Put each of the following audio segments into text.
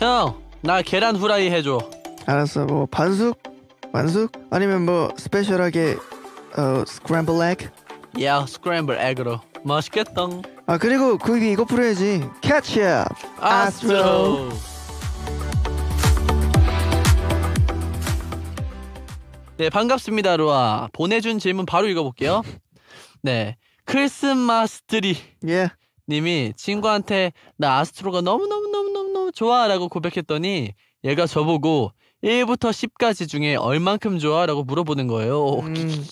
형, 나 계란 후라이 해줘. 알았어, 뭐 반숙, 반숙, 아니면 뭐 스페셜하게 어 스크램블 에그. 야, 스크램블 에그로 맛있겠다. 아 그리고 그 이거 풀어야지. 캐치업 아스트로. 아스트로. 네, 반갑습니다, 루아. 보내준 질문 바로 읽어볼게요. 네, 크리스마스트리 예. 님이 친구한테 나 아스트로가 너무너무너무너무 좋아라고 고백했더니 얘가 저보고 1부터 10까지 중에 얼만큼 좋아? 라고 물어보는 거예요. 음.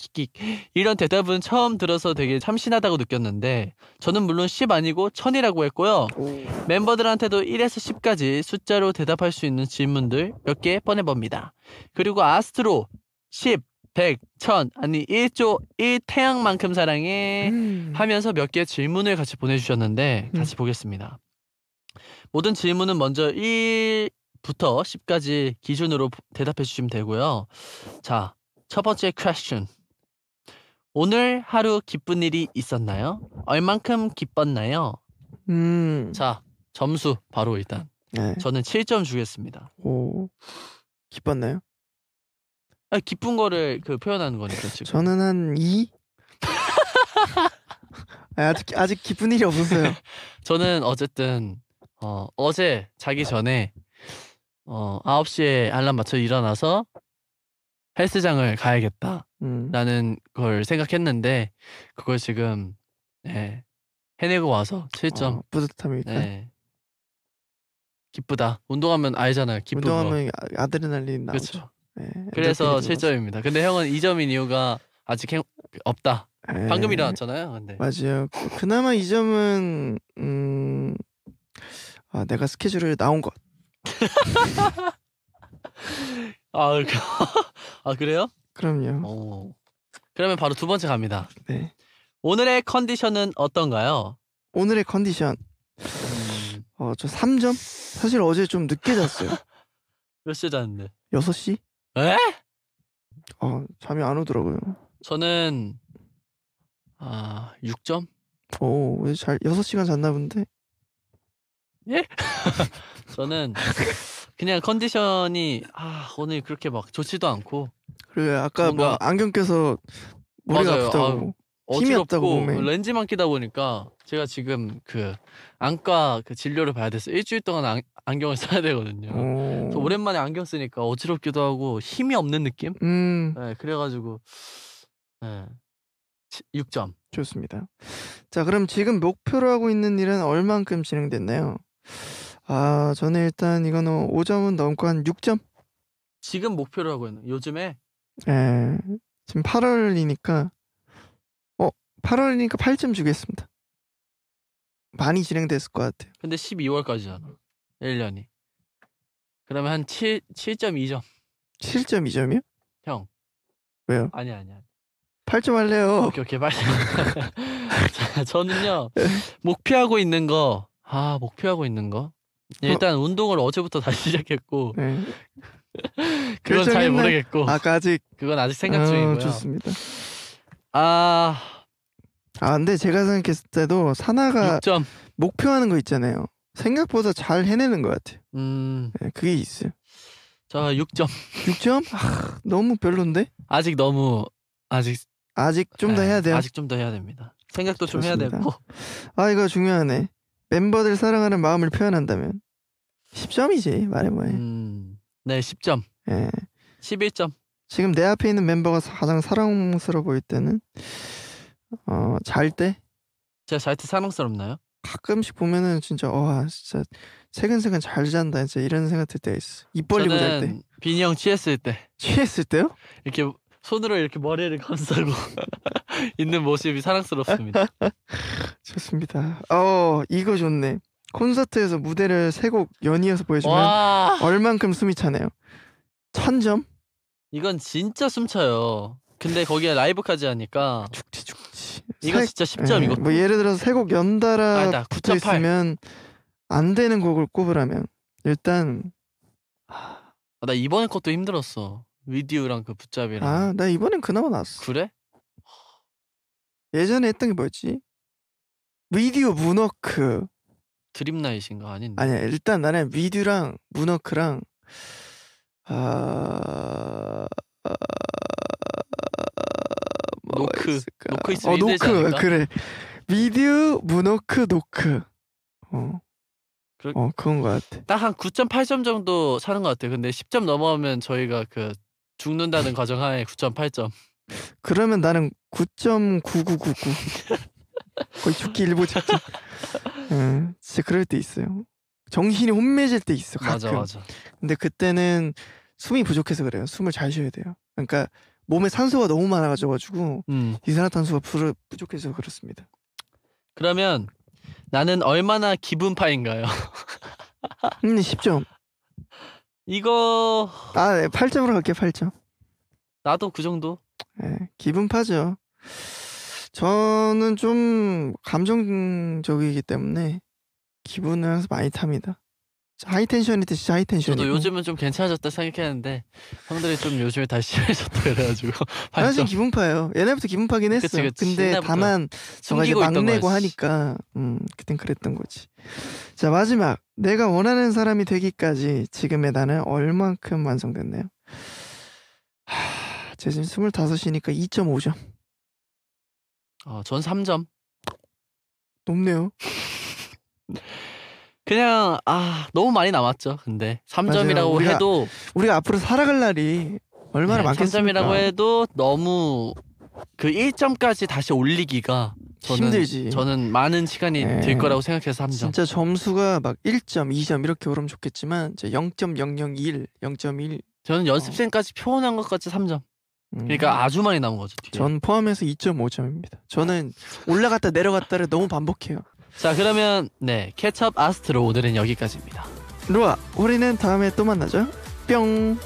이런 대답은 처음 들어서 되게 참신하다고 느꼈는데, 저는 물론 10 아니고 1000이라고 했고요. 오. 멤버들한테도 1에서 10까지 숫자로 대답할 수 있는 질문들 몇개 꺼내봅니다. 그리고 아스트로, 10, 100, 1000 아니 1조 1태양만큼 사랑해 음. 하면서 몇 개 질문을 같이 보내주셨는데 음. 같이 보겠습니다. 모든 질문은 먼저 1부터 10까지 기준으로 대답해 주시면 되고요. 자, 첫 번째 퀘스천. 오늘 하루 기쁜 일이 있었나요? 얼만큼 기뻤나요? 음. 자, 점수 바로 일단. 네. 저는 7점 주겠습니다. 오. 기뻤나요? 아 기쁜 거를 그 표현하는 거니까 지금. 저는 한 2? 아, 아직 아직 기쁜 일이 없었어요. 저는 어쨌든 어, 어제 자기 전에 어, 9시에 알람 맞춰 일어나서 헬스장을 가야겠다. 라는 음. 걸 생각했는데 그걸 지금 네, 해내고 와서 7점 어, 뿌듯함니까 네. 예. 기쁘다 운동하면 알잖아요 기쁘 운동하면 아, 아드레날린 나오죠 그렇 네, 그래서 7점입니다. 근데 형은 2점인 이유가 아직 행... 없다. 네. 방금 일어났잖아요. 근데 맞아요. 그, 그나마 2점은 음... 아, 내가 스케줄을 나온 것. 아, 그, 아 그래요? 그럼요. 오. 그러면 바로 두 번째 갑니다. 네. 오늘의 컨디션은 어떤가요? 오늘의 컨디션. 음... 어, 저 3점? 사실 어제 좀 늦게 잤어요. 몇 시에 잤는데? 6시? 에? 아 잠이 안 오더라고요. 저는 아 6점? 오잘 어, 6시간 잤나 본데? 예? 저는 그냥 컨디션이 아 오늘 그렇게 막 좋지도 않고 그래 아까 뭔가... 뭐 안경 껴서 머리가 맞아요. 아프다고 아, 힘이 없고 렌즈만 끼다 보니까 제가 지금 그 안과 그 진료를 봐야 돼서 일주일 동안 안, 안경을 써야 되거든요. 오랜만에 안경 쓰니까 어지럽기도 하고 힘이 없는 느낌? 음. 네, 그래가지고 네, 6점. 좋습니다. 자, 그럼 지금 목표로 하고 있는 일은 얼만큼 진행됐나요? 아, 저는 일단 이거는 5점은 넘고 한 6점? 지금 목표로 하고 있는 요즘에 예. 지금 8월이니까 어, 8월이니까 8점 주겠습니다. 많이 진행됐을 것 같아요. 근데 12월까지잖아. 1년이. 그러면 한 7, 7.2점. 7.2점이요? 형. 왜요? 아니, 아니, 아니. 8점 할래요. 오케이, 오케이, 8점. 자, 저는요, 네. 목표하고 있는 거, 아, 목표하고 있는 거. 어. 일단 어. 운동을 어제부터 다시 시작했고, 네. 그건 잘 모르겠고. 아까 아직. 그건 아직 생각 아, 중이고요. 어, 좋습니다. 아. 아, 근데 제가 생각했을 때도 사나가 6점. 목표하는 거 있잖아요. 생각보다 잘 해내는 것 같아요. 음. 네, 그게 있어요. 자, 6점. 6점? 아, 너무 별론데? 아직 너무 아직 아직 좀더 예, 해야 돼요. 아직 좀 더 해야 됩니다. 생각도 좋습니다. 좀 해야 되고. 아, 이거 중요하네. 멤버들 사랑하는 마음을 표현한다면 10점이지. 말해 뭐해. 음. 네, 10점. 예. 네. 11점. 지금 내 앞에 있는 멤버가 가장 사랑스러워 보일 때는 어, 잘 때? 제가 잘 때 사랑스럽나요? 가끔씩 보면은 진짜 와 진짜 세근세근 잘 잔다 이제 이런 생각 들때 있어 입 벌리고 잘때 빈이 형 취했을 때 취했을 때요? 이렇게 손으로 이렇게 머리를 감싸고 있는 모습이 사랑스럽습니다 좋습니다 어 이거 좋네 콘서트에서 무대를 세 곡 연이어서 보여주면 와. 얼만큼 숨이 차네요 천점 이건 진짜 숨차요 근데 거기에 라이브까지 하니까 이거 진짜 10점 이거. 예, 뭐 예를 들어서 세 곡 연달아 붙어 있으면 안 되는 곡을 꼽으라면 일단 아, 나 이번에 것도 힘들었어. 위디오랑 그 붙잡이랑. 아 나 이번엔 그나마 나았어. 그래? 예전에 했던 게 뭐였지? 미디오 문워크 드림나잇인가 아닌데. 아니야 일단 나는 미듀랑 문워크랑 아 아, 어, 노크 있 어, 노크 그래 미드 무노크 노크 어. 그러... 어 그런 것 같아 딱 한 9.8점 정도 사는 것같아 근데 10점 넘어오면 저희가 그 죽는다는 과정 하에 9.8점 그러면 나는 9.9999 거의 죽기 일보 직전 응, 예, 진짜 그럴 때 있어요 정신이 혼미해질 때 있어 가끔 맞아, 맞아. 근데 그때는 숨이 부족해서 그래요 숨을 잘 쉬어야 돼요 그러니까 몸에 산소가 너무 많아가지고 음. 이산화탄소가 부족해서 그렇습니다. 그러면 나는 얼마나 기분파인가요? 음, 10점. 이거 아, 네, 8점으로 갈게요. 8점. 나도 그 정도. 네, 기분파죠. 저는 좀 감정적이기 때문에 기분을 많이 탑니다. 하이텐션이때진 하이텐션. 저도 요즘은 좀 괜찮아졌다 생각했는데 형들이 좀 요즘에 다시 심해졌다 그래가지고. 사실 기분파예요. 옛날부터 기분파긴 했어. 그치, 그치. 근데 다만 저가 이제 막내고 하니까 음 그땐 그랬던 거지. 자 마지막 내가 원하는 사람이 되기까지 지금의 나는 얼만큼 완성됐나요? 하, 제 지금 스물이니까 2.5점. 어전 3점. 높네요. 그냥 아 너무 많이 남았죠. 근데 3점이라고 우리가, 해도 우리가 앞으로 살아갈 날이 얼마나 네, 많겠습니까? 3점이라고 해도 너무 그 1점까지 다시 올리기가 저는, 힘들지. 저는 많은 시간이 네. 들 거라고 생각해서 3점. 진짜 점수가 막 1점, 2점 이렇게 오르면 좋겠지만 이제 0.001, 0.1 저는 어. 연습생까지 표현한 것까지 3점. 음. 그러니까 음. 아주 많이 나온 거죠. 뒤에. 전 포함해서 2.5점입니다. 저는 올라갔다 내려갔다를 너무 반복해요. 자 그러면 네 케첩 아스트로 오늘은 여기까지입니다. 루아, 우리는 다음에 또 만나죠. 뿅.